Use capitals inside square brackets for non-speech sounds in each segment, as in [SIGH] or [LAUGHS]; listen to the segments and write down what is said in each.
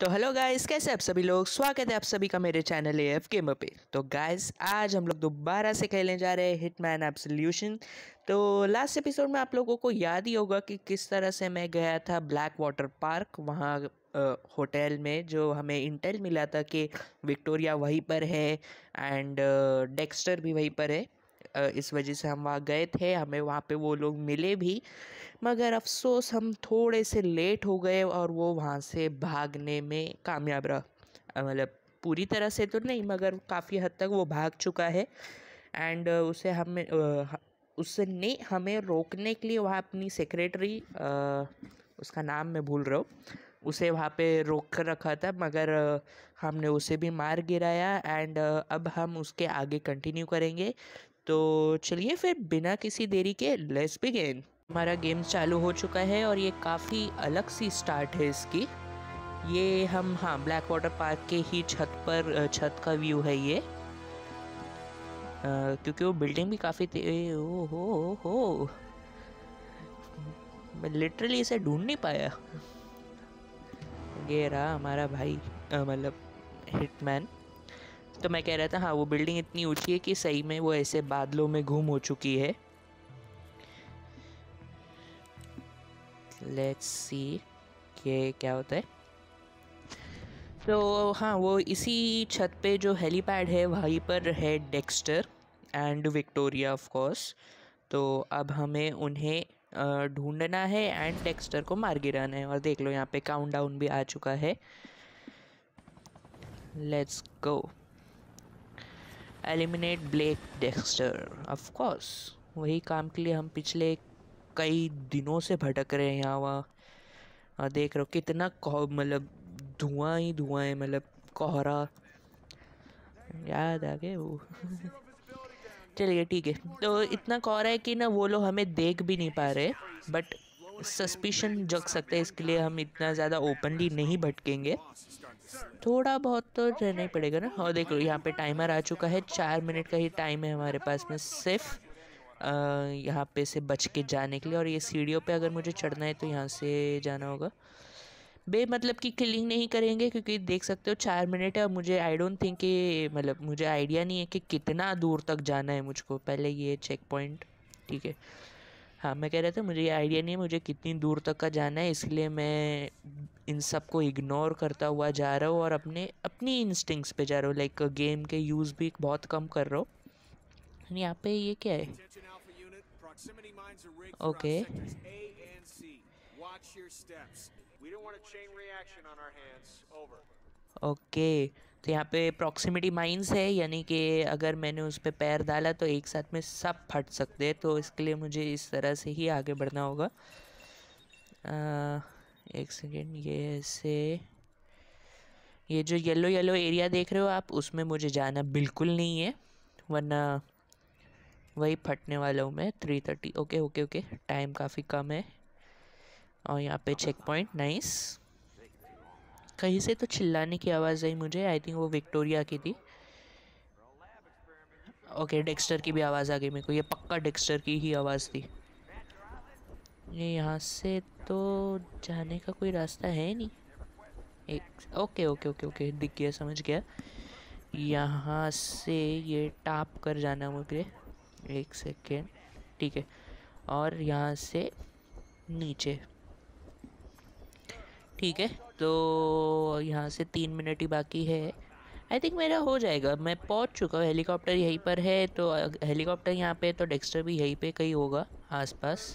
तो hello guys कैसे आप सभी लोग स्वागत है आप सभी का मेरे चैनल ए एफ गेमर पे तो गाइस आज हम लोग दोबारा से खेलने जा रहे हैं हिटमैन एब्सोल्यूशन तो लास्ट एपिसोड में आप लोगों को याद ही होगा कि किस तरह से मैं गया था ब्लैक वाटर पार्क वहाँ होटल में जो हमें इंटेल मिला था कि विक्टोरिया वहीं पर है एंड डेक्स्टर भी वहीं पर है इस वजह से हम वहाँ गए थे हमें वहाँ पे वो लोग मिले भी मगर अफसोस हम थोड़े से लेट हो गए और वो वहाँ से भागने में कामयाब रहा मतलब पूरी तरह से तो नहीं मगर काफ़ी हद तक वो भाग चुका है एंड उसे हमें उसने हमें रोकने के लिए वहाँ अपनी सेक्रेटरी उसका नाम मैं भूल रहा हूँ उसे वहाँ पे रोक कर रखा था मगर हमने उसे भी मार गिराया एंड अब हम उसके आगे कंटिन्यू करेंगे तो चलिए फिर बिना किसी देरी के बी बिगेन हमारा गेम चालू हो चुका है और ये काफ़ी अलग सी स्टार्ट है इसकी ये हम हाँ ब्लैक वाटर पार्क के ही छत पर छत का व्यू है ये आ, क्योंकि वो बिल्डिंग भी काफ़ी ओ हो हो मैं लिटरली इसे ढूंढ नहीं पाया ये रहा हमारा भाई मतलब हिटमैन तो मैं कह रहा था हाँ वो बिल्डिंग इतनी ऊँची है कि सही में वो ऐसे बादलों में घूम हो चुकी है लेट्स सी के क्या होता है तो हाँ वो इसी छत पे जो हेलीपैड है वहीं पर है Dexter and Victoria of course तो अब हमें उन्हें ढूंढना है एंड डेक्स्टर को मार गिराना है और देख लो यहाँ पे काउंट डाउन भी आ चुका है let's go eliminate Blake Dexter of course वही काम के लिए हम पिछले कई दिनों से भटक रहे हैं यहाँ वहाँ हाँ, देख रहे हो कितना कौ मतलब धुआं ही धुआं है मतलब कोहरा याद आ गए वो [LAUGHS] चलिए ठीक है तो इतना कोहरा है कि ना वो लोग हमें देख भी नहीं पा रहे बट सस्पिशन जग सकते हैं इसके लिए हम इतना ज़्यादा ओपनली नहीं भटकेंगे थोड़ा बहुत तो रहना ही पड़ेगा ना और देख लो यहाँ पे टाइमर आ चुका है चार मिनट का ही टाइम है हमारे पास में सिर्फ यहाँ पे से बच के जाने के लिए और ये सीढ़ियों पे अगर मुझे चढ़ना है तो यहाँ से जाना होगा बे मतलब कि किलिंग नहीं करेंगे क्योंकि देख सकते हो चार मिनट है और मुझे आई डोंट थिंक कि मतलब मुझे आइडिया नहीं है कि कितना दूर तक जाना है मुझको पहले ये चेक पॉइंट ठीक है हाँ मैं कह रहा था मुझे ये आइडिया नहीं है मुझे कितनी दूर तक का जाना है इसलिए मैं इन सब को इग्नोर करता हुआ जा रहा हूँ और अपने अपनी इंस्टिंग्स पे जा रहा हूँ लाइक गेम के यूज़ भी बहुत कम कर रहा हूँ यहाँ पे ये क्या है ओके okay. Okay okay. तो यहाँ पे प्रॉक्सिमिटी माइंस है यानी कि अगर मैंने उस पर पैर डाला तो एक साथ में सब फट सकते हैं तो इसके लिए मुझे इस तरह से ही आगे बढ़ना होगा आ, एक सेकेंड ये ऐसे ये जो येलो येलो एरिया देख रहे हो आप उसमें मुझे जाना बिल्कुल नहीं है वरना वही फटने वाला हूँ मैं three thirty okay okay okay time काफ़ी कम है और यहाँ पे चेक पॉइंट नाइस कहीं से तो चिल्लाने की आवाज़ आई मुझे आई थिंक वो विक्टोरिया की थी ओके डेक्स्टर की भी आवाज़ आ गई मेरे को ये पक्का डेक्स्टर की ही आवाज़ थी ये यहाँ से तो जाने का कोई रास्ता है नहीं एक ओके ओके ओके ओके दिख गया समझ गया यहाँ से ये टाप कर जाना मुझे एक सेकेंड ठीक है और यहाँ से नीचे ठीक है तो यहाँ से तीन मिनट ही बाकी है आई थिंक मेरा हो जाएगा मैं पहुँच चुका हूँ हेलीकॉप्टर यहीं पर है तो हेलीकॉप्टर यहाँ पे तो डेक्स्टर भी यहीं पे कहीं होगा आसपास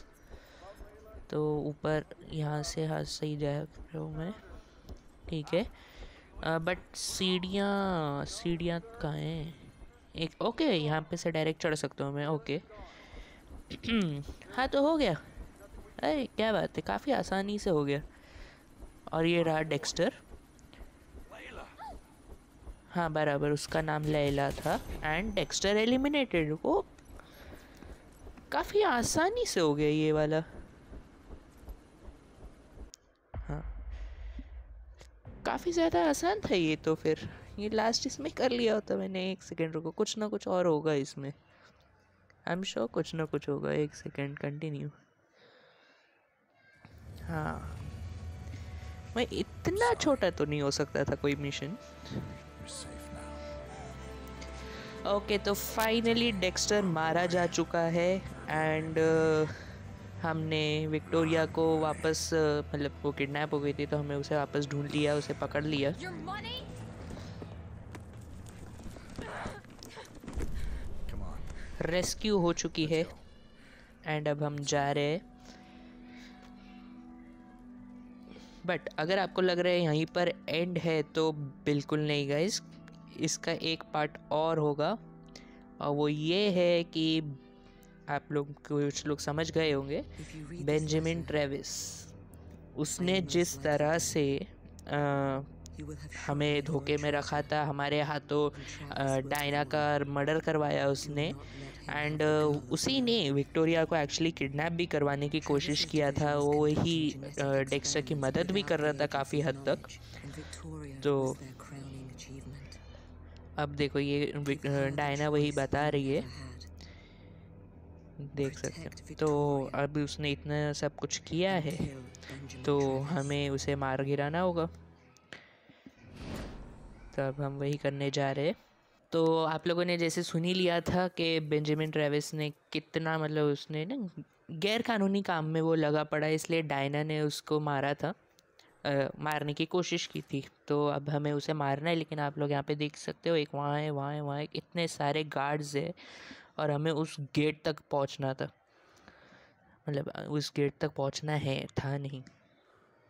तो ऊपर यहाँ से हाथ सही जा रहा हूँ मैं ठीक है आ, बट सीढ़ियाँ सीढ़ियाँ कहाँ हैं एक ओके यहाँ पे से डायरेक्ट चढ़ सकता हूँ मैं ओके [CLEARS THROAT] हाँ तो हो गया अरे क्या बात है काफ़ी आसानी से हो गया और ये रहा डेक्स्टर हाँ बराबर उसका नाम लैला था एंड डेक्स्टर एलिमिनेटेड वो काफ़ी आसानी से हो गया ये वाला हाँ काफ़ी ज़्यादा आसान था ये तो फिर ये लास्ट इसमें कर लिया होता मैंने एक सेकेंड रुको कुछ ना कुछ और होगा इसमें आई एम श्योर कुछ ना कुछ होगा एक सेकेंड कंटिन्यू हाँ मैं इतना छोटा तो नहीं हो सकता था कोई मिशन ओके okay, तो फाइनली डेक्स्टर मारा जा चुका है एंड uh, हमने विक्टोरिया को वापस uh, मतलब वो किडनैप हो गई थी तो हमें उसे वापस ढूंढ लिया उसे पकड़ लिया रेस्क्यू हो चुकी है एंड अब हम जा रहे हैं बट अगर आपको लग रहा है यहीं पर एंड है तो बिल्कुल नहीं गाइस इसका एक पार्ट और होगा और वो ये है कि आप लोग कुछ लोग समझ गए होंगे बेंजामिन ट्रेविस उसने जिस तरह से आ, हमें धोखे में रखा था हमारे हाथों डायना का मर्डर करवाया उसने एंड uh, उसी ने विक्टोरिया को एक्चुअली किडनैप भी करवाने की कोशिश किया था वो ही डेक्स्टर uh, की मदद भी कर रहा था काफ़ी हद तक तो अब देखो ये डायना uh, वही बता रही है देख सकते हैं तो अभी उसने इतना सब कुछ किया है तो हमें उसे मार गिराना होगा तब हम वही करने जा रहे हैं तो आप लोगों ने जैसे सुन ही लिया था कि बेंजामिन ट्रेविस ने कितना मतलब उसने ना गैरकानूनी काम में वो लगा पड़ा इसलिए डायना ने उसको मारा था आ, मारने की कोशिश की थी तो अब हमें उसे मारना है लेकिन आप लोग यहाँ पे देख सकते हो एक वहाँ है वहाँ है वहाँ है इतने सारे गार्ड्स है और हमें उस गेट तक पहुँचना था मतलब उस गेट तक पहुँचना है था नहीं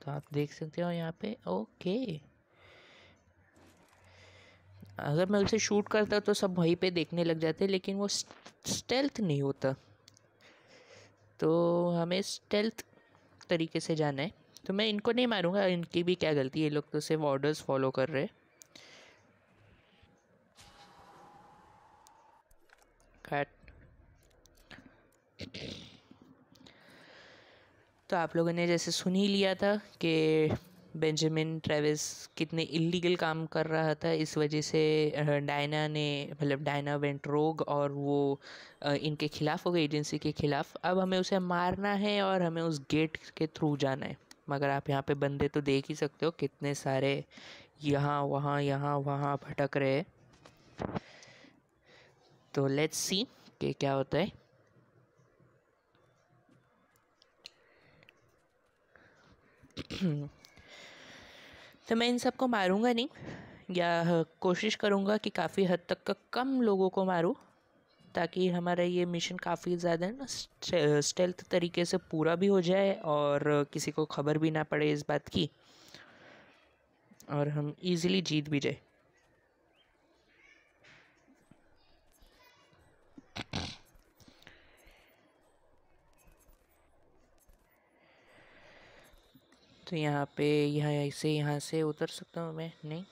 तो आप देख सकते हो यहाँ पे ओके अगर मैं उसे शूट करता तो सब वहीं पे देखने लग जाते लेकिन वो स्टेल्थ नहीं होता तो हमें स्टेल्थ तरीके से जाना है तो मैं इनको नहीं मारूंगा इनकी भी क्या गलती है ये लोग तो सिर्फ ऑर्डर्स फॉलो कर रहे कट तो आप लोगों ने जैसे सुन ही लिया था कि बेंजामिन ट्रेविस कितने इलीगल काम कर रहा था इस वजह से डायना ने मतलब डायना वेंट रोग और वो इनके खिलाफ हो गए एजेंसी के खिलाफ अब हमें उसे मारना है और हमें उस गेट के थ्रू जाना है मगर आप यहाँ पे बंदे तो देख ही सकते हो कितने सारे यहाँ वहाँ यहाँ वहाँ भटक रहे तो लेट्स सी कि क्या होता है [CLEARS THROAT] हम्म। तो मैं इन सबको मारूंगा मारूँगा नहीं या कोशिश करूंगा कि काफ़ी हद तक का कम लोगों को मारूँ ताकि हमारा ये मिशन काफ़ी ज़्यादा ना स्टेल्थ तरीके से पूरा भी हो जाए और किसी को खबर भी ना पड़े इस बात की और हम इजीली जीत भी जाए तो यहाँ पे यहाँ से यहाँ से उतर सकता हूँ मैं नहीं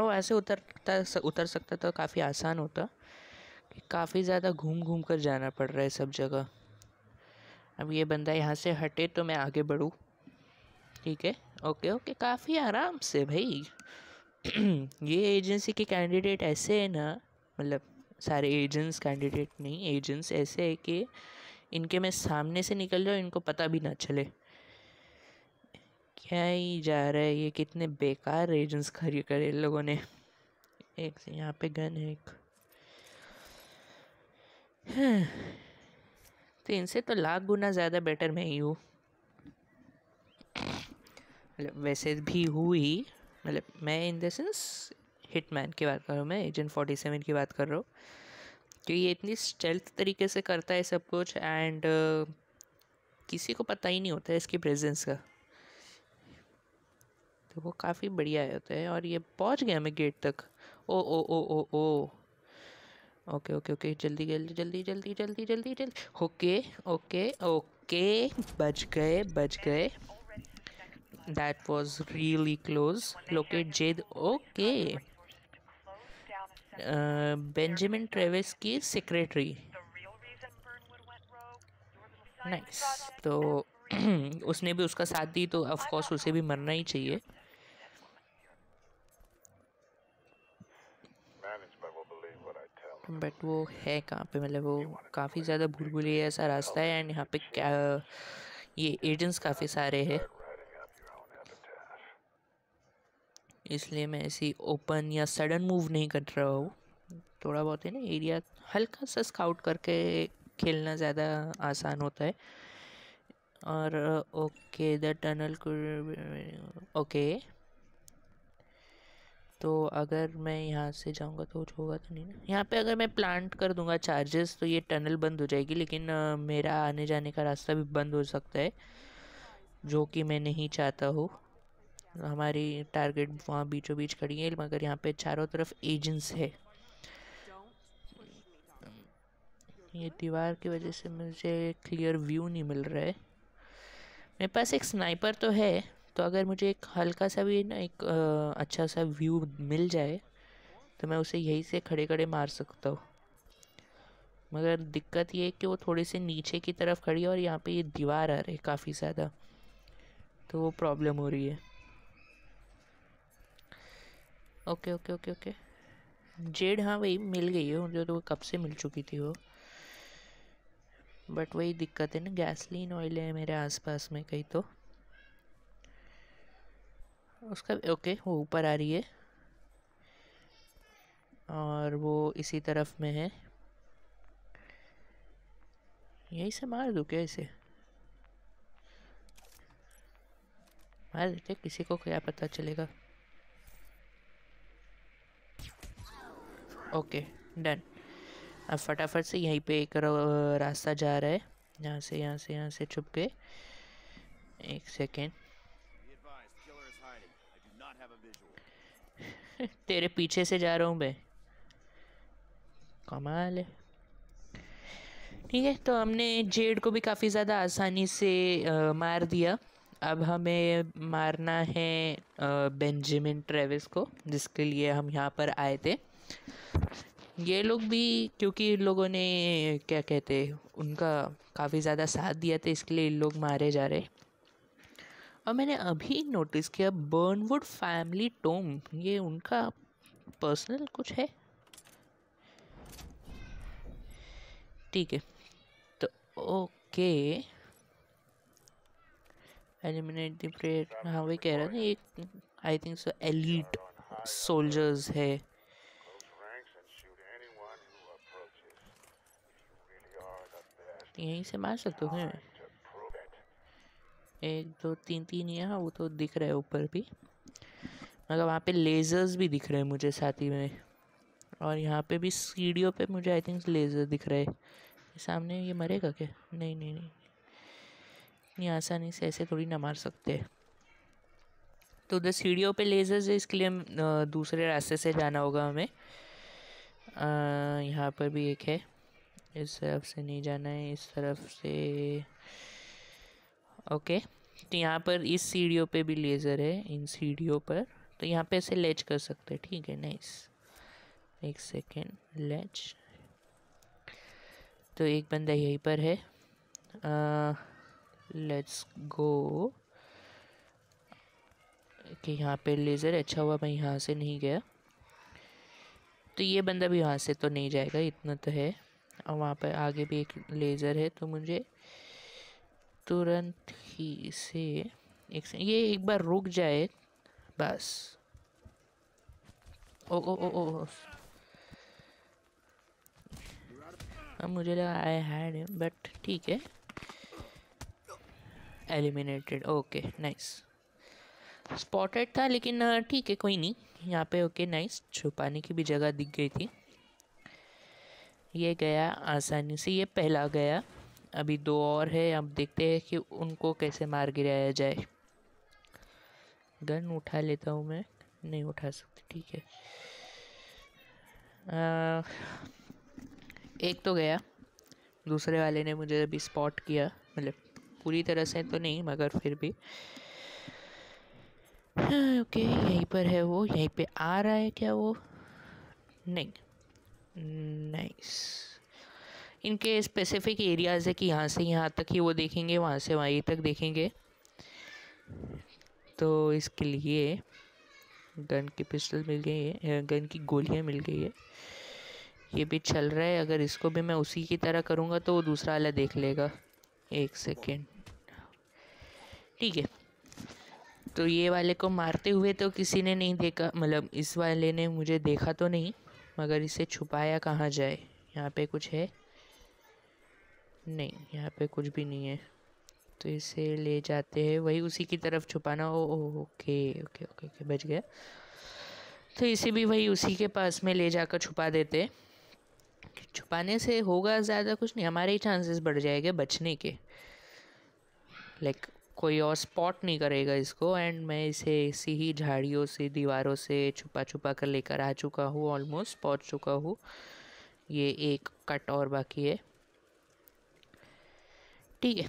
और ऐसे उतरता उतर सकता तो काफ़ी आसान होता कि काफ़ी ज़्यादा घूम घूम कर जाना पड़ रहा है सब जगह अब ये बंदा यहाँ से हटे तो मैं आगे बढ़ूँ ठीक है ओके ओके काफ़ी आराम से भाई [CLEARS THROAT] ये एजेंसी के कैंडिडेट ऐसे है ना मतलब सारे एजेंट्स कैंडिडेट नहीं एजेंट्स ऐसे है कि इनके मैं सामने से निकल जाऊँ इनको पता भी ना चले क्या ही जा रहा है ये कितने बेकार एजेंट्स खरीद करे इन लोगों ने एक से यहाँ पे गन है एक हम्म। तो इनसे तो लाख गुना ज़्यादा बेटर मैं ही हूँ मतलब वैसे भी हूँ ही मतलब मैं इन देंस सेंस हिटमैन की बात कर रहा हूँ मैं एजेंट फोर्टी सेवन की बात कर रहा हूँ क्योंकि ये इतनी स्टेल्थ तरीके से करता है सब कुछ एंड uh, किसी को पता ही नहीं होता है इसकी प्रेजेंस का सकते तो हो काफ़ी बढ़िया होते हैं और ये पहुंच गया मैं गेट तक ओ ओ ओ ओ ओ ओके ओके ओके जल्दी जल्दी जल्दी जल्दी जल्दी जल्दी जल्दी ओके ओके ओके बच गए बच गए that was really close locate Jade okay Benjamin Travis की सेक्रेटरी नाइस nice. तो [CLEARS THROAT] उसने भी उसका साथ दी तो ऑफ कोर्स उसे भी मरना ही चाहिए बट वो है कहाँ पे मतलब वो काफ़ी ज़्यादा भूल भूलिए ऐसा रास्ता है एंड यहाँ पे क्या ये एजेंट्स काफ़ी सारे हैं इसलिए मैं ऐसी ओपन या सडन मूव नहीं कर रहा हूँ थोड़ा बहुत है ना एरिया हल्का सा स्काउट करके खेलना ज़्यादा आसान होता है और ओके द टनल ओके तो अगर मैं यहाँ से जाऊँगा तो कुछ होगा तो नहीं ना यहाँ पे अगर मैं प्लांट कर दूँगा चार्जेस तो ये टनल बंद हो जाएगी लेकिन आ, मेरा आने जाने का रास्ता भी बंद हो सकता है जो कि मैं नहीं चाहता हूँ हमारी टारगेट वहाँ बीचों बीच खड़ी है मगर यहाँ पे चारों तरफ एजेंट्स है ये दीवार की वजह से मुझे क्लियर व्यू नहीं मिल रहा है मेरे पास एक स्नाइपर तो है तो अगर मुझे एक हल्का सा भी ना एक आ, अच्छा सा व्यू मिल जाए तो मैं उसे यहीं से खड़े खड़े मार सकता हूँ मगर दिक्कत ये है कि वो थोड़े से नीचे की तरफ खड़ी है और यहाँ पे ये दीवार आ रही है काफ़ी ज़्यादा तो वो प्रॉब्लम हो रही है okay okay okay okay Jade हाँ वही मिल गई है मुझे तो कब से मिल चुकी थी वो बट वही दिक्कत है ना गैसलीन ऑयल है मेरे आसपास में कहीं तो उसका ओके वो ऊपर आ रही है और वो इसी तरफ में है यहीं से मार दूँ क्या इसे मार देते किसी को क्या पता चलेगा ओके डन अब फटाफट से यहीं पे एक रास्ता जा रहा है यहाँ से यहाँ से यहाँ से छुप के एक सेकेंड तेरे पीछे से जा रहा हूँ मैं कमाल है ठीक है तो हमने जेड को भी काफ़ी ज़्यादा आसानी से आ, मार दिया अब हमें मारना है बेंजामिन ट्रेविस को जिसके लिए हम यहाँ पर आए थे ये लोग भी क्योंकि इन लोगों ने क्या कहते उनका काफ़ी ज़्यादा साथ दिया था इसके लिए इन लोग मारे जा रहे और मैंने अभी नोटिस किया बर्नवुड फैमिली टोम ये उनका पर्सनल कुछ है ठीक है तो ओके एलिमिनेट दी प्रेयर हाँ वही कह रहा था एक I think so elite soldiers है यहीं से मार सकते हो एक दो तीन तीन ही है हाँ, वो तो दिख रहा है ऊपर भी मगर मतलब वहाँ पे लेज़र्स भी दिख रहे हैं मुझे साथ ही में और यहाँ पे भी सीढ़ियों पे मुझे आई थिंक लेज़र दिख रहे हैं सामने ये मरेगा क्या नहीं नहीं नहीं नहीं आसानी से ऐसे थोड़ी ना मार सकते तो उधर सीढ़ियों पे लेज़र्स है इसके लिए दूसरे रास्ते से जाना होगा हमें यहाँ पर भी एक है इस तरफ से नहीं जाना है इस तरफ से ओके तो यहाँ पर इस सीढ़ियों पे भी लेज़र है इन सीढ़ियों पर तो यहाँ पे ऐसे लेच कर सकते हैं ठीक है नाइस एक सेकेंड लेच तो एक बंदा यहीं पर है लेट्स गो कि यहाँ पे लेज़र अच्छा हुआ मैं यहाँ से नहीं गया तो ये बंदा भी यहाँ से तो नहीं जाएगा इतना तो है और वहाँ पर आगे भी एक लेज़र है तो मुझे तुरंत ही से एक से, ये एक बार रुक जाए बस ओ ओ ओ ओ अब मुझे लगा आई हैड बट ठीक है एलिमिनेटेड ओके नाइस स्पॉटेड था लेकिन ठीक है कोई नहीं यहाँ पे ओके नाइस छुपाने की भी जगह दिख गई थी ये गया आसानी से ये पहला गया अभी दो और है अब देखते हैं कि उनको कैसे मार गिराया जाए गन उठा लेता हूँ मैं नहीं उठा सकती ठीक है आ, एक तो गया दूसरे वाले ने मुझे अभी स्पॉट किया मतलब पूरी तरह से तो नहीं मगर फिर भी हाँ, ओके यहीं पर है वो यहीं पे आ रहा है क्या वो नहीं नाइस इनके स्पेसिफिक एरियाज़ है कि यहाँ से यहाँ तक ही वो देखेंगे वहाँ से वहीं तक देखेंगे तो इसके लिए गन की पिस्टल मिल गई है गन की गोलियाँ मिल गई है ये भी चल रहा है अगर इसको भी मैं उसी की तरह करूँगा तो वो दूसरा वाला देख लेगा एक सेकेंड ठीक है तो ये वाले को मारते हुए तो किसी ने नहीं देखा मतलब इस वाले ने मुझे देखा तो नहीं मगर इसे छुपाया कहाँ जाए यहाँ पे कुछ है नहीं यहाँ पे कुछ भी नहीं है तो इसे ले जाते हैं वही उसी की तरफ छुपाना ओ ओके ओके ओके ओके बच गया तो इसे भी वही उसी के पास में ले जाकर छुपा देते छुपाने से होगा ज़्यादा कुछ नहीं हमारे ही चांसेस बढ़ जाएंगे बचने के लाइक like, कोई और स्पॉट नहीं करेगा इसको एंड मैं इसे ऐसी ही झाड़ियों से दीवारों से छुपा छुपा कर लेकर आ चुका हूँ ऑलमोस्ट पहुँच चुका हूँ ये एक कट और बाकी है ठीक है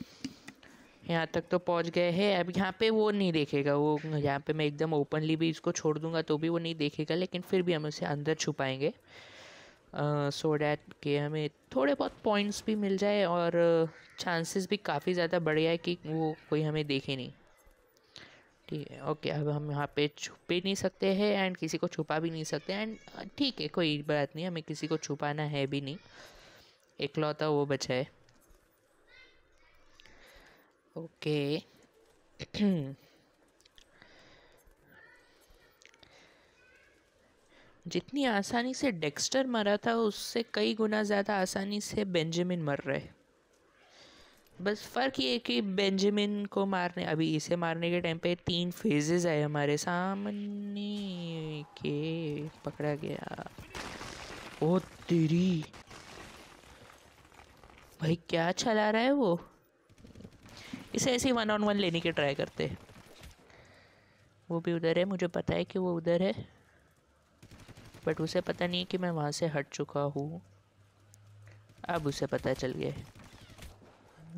यहाँ तक तो पहुँच गए हैं अब यहाँ पे वो नहीं देखेगा वो यहाँ पे मैं एकदम ओपनली भी इसको छोड़ दूंगा तो भी वो नहीं देखेगा लेकिन फिर भी हम उसे अंदर छुपाएंगे सो uh, डैट so के हमें थोड़े बहुत पॉइंट्स भी मिल जाए और चांसेस uh, भी काफ़ी ज़्यादा बढ़ जाए कि वो कोई हमें देखे नहीं ठीक है ओके अब हम यहाँ पे छुप भी नहीं सकते हैं एंड किसी को छुपा भी नहीं सकते एंड ठीक है कोई बात नहीं हमें किसी को छुपाना है भी नहीं इकलौता वो बचा है ओके जितनी आसानी से डेक्स्टर मरा था उससे कई गुना ज़्यादा आसानी से बेंजामिन मर रहे बस फ़र्क ये कि बेंजामिन को मारने अभी इसे मारने के टाइम पे तीन फेजेस आए हमारे सामने के पकड़ा गया ओ तेरी भाई क्या चला रहा है वो इसे ऐसे ही वन ऑन वन लेने की ट्राई करते हैं वो भी उधर है मुझे पता है कि वो उधर है बट उसे पता नहीं कि मैं वहाँ से हट चुका हूँ अब उसे पता चल गया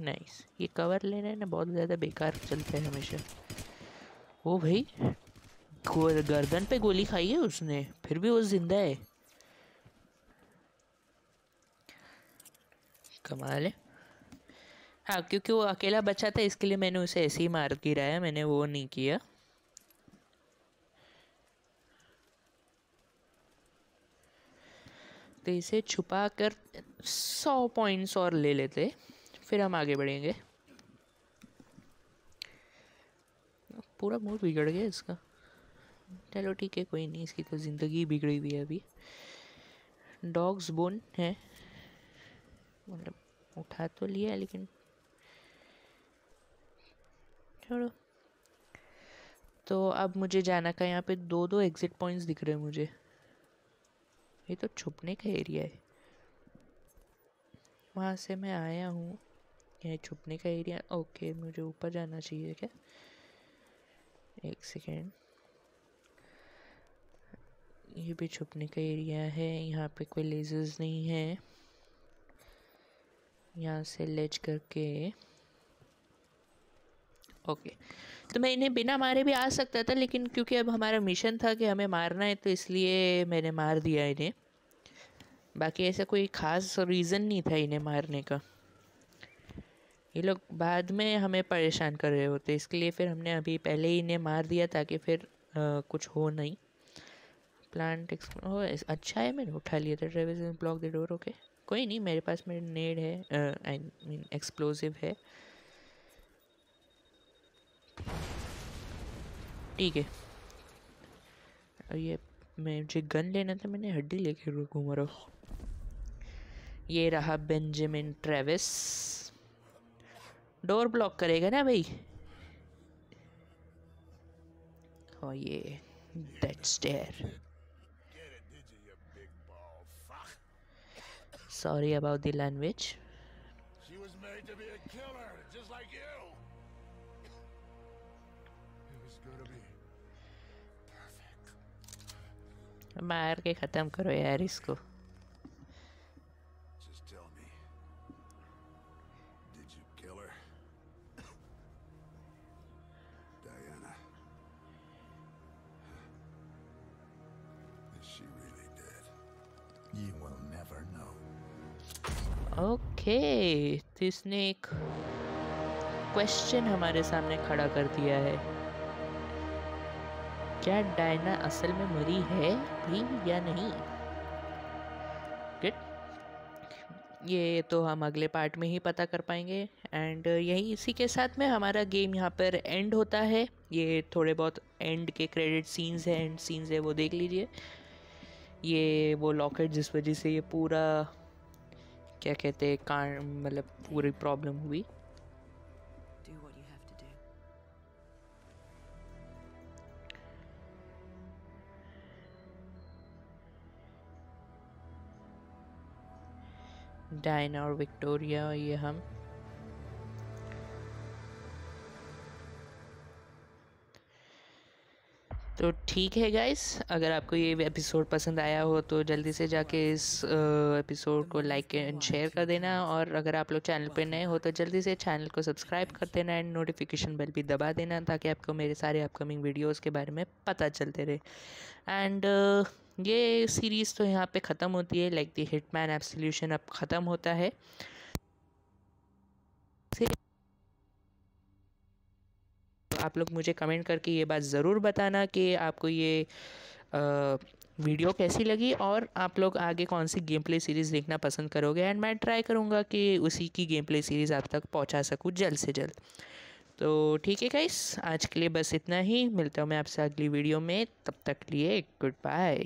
नाइस ये कवर लेने ना बहुत ज़्यादा बेकार चलते हैं हमेशा ओ भाई गर्दन पे गोली खाई है उसने फिर भी वो जिंदा है कमाल है हाँ क्योंकि वो अकेला बचा था इसके लिए मैंने उसे ऐसे ही मार गिराया मैंने वो नहीं किया तो इसे छुपा कर सौ पॉइंट्स और ले लेते फिर हम आगे बढ़ेंगे पूरा मूड बिगड़ गया इसका चलो ठीक है कोई नहीं इसकी तो ज़िंदगी बिगड़ी हुई है अभी डॉग्स बोन है मतलब उठा तो लिया लेकिन छोड़ो तो अब मुझे जाना का यहाँ पे दो दो एग्जिट पॉइंट्स दिख रहे हैं मुझे ये तो छुपने का एरिया है वहाँ से मैं आया हूँ यहाँ छुपने का एरिया ओके मुझे ऊपर जाना चाहिए क्या एक सेकेंड ये भी छुपने का एरिया है यहाँ पे कोई लेजर्स नहीं है यहाँ से लेज करके ओके तो मैं इन्हें बिना मारे भी आ सकता था लेकिन क्योंकि अब हमारा मिशन था कि हमें मारना है तो इसलिए मैंने मार दिया इन्हें बाकी ऐसा कोई ख़ास रीज़न नहीं था इन्हें मारने का ये लोग बाद में हमें परेशान कर रहे होते इसके लिए फिर हमने अभी पहले ही इन्हें मार दिया ताकि फिर आ, कुछ हो नहीं प्लांट हो अच्छा है मैंने उठा लिया था ड्राइवर से ब्लॉक द डोर ओके कोई नहीं मेरे पास मेरे नेड है आई मीन एक्सप्लोजिव है ठीक है अब ये मैं मुझे गन लेना था मैंने हड्डी लेके रुकूँ रहा ये रहा बेंजामिन ट्रेविस डोर ब्लॉक करेगा ना भाई और ये that stare sorry about the language She was made to be a killer. मार के खत्म करो यार इसको ओके [LAUGHS] okay, तो इसने एक क्वेश्चन हमारे सामने खड़ा कर दिया है क्या डायना असल में मरी है भी या नहीं गुड ये तो हम अगले पार्ट में ही पता कर पाएंगे एंड यही इसी के साथ में हमारा गेम यहाँ पर एंड होता है ये थोड़े बहुत एंड के क्रेडिट सीन्स हैं एंड सीन्स है वो देख लीजिए ये वो लॉकेट जिस वजह से ये पूरा क्या कहते हैं मतलब पूरी प्रॉब्लम हुई डायना और विक्टोरिया ये हम तो ठीक है गाइस अगर आपको ये एपिसोड पसंद आया हो तो जल्दी से जाके इस एपिसोड को लाइक एंड शेयर कर देना और अगर आप लोग चैनल पे नए हो तो जल्दी से चैनल को सब्सक्राइब कर देना एंड नोटिफिकेशन बेल भी दबा देना ताकि आपको मेरे सारे अपकमिंग वीडियोस के बारे में पता चलते रहे एंड ये सीरीज़ तो यहाँ पे ख़त्म होती है लाइक दी हिटमैन एब्सोल्यूशन अब ख़त्म होता है आप लोग मुझे कमेंट करके ये बात ज़रूर बताना कि आपको ये आ, वीडियो कैसी लगी और आप लोग आगे कौन सी गेम प्ले सीरीज़ देखना पसंद करोगे एंड मैं ट्राई करूँगा कि उसी की गेम प्ले सीरीज़ आप तक पहुँचा सकूँ जल्द से जल्द तो ठीक है गाइस आज के लिए बस इतना ही मिलता हूँ मैं आपसे अगली वीडियो में तब तक लिए गुड बाय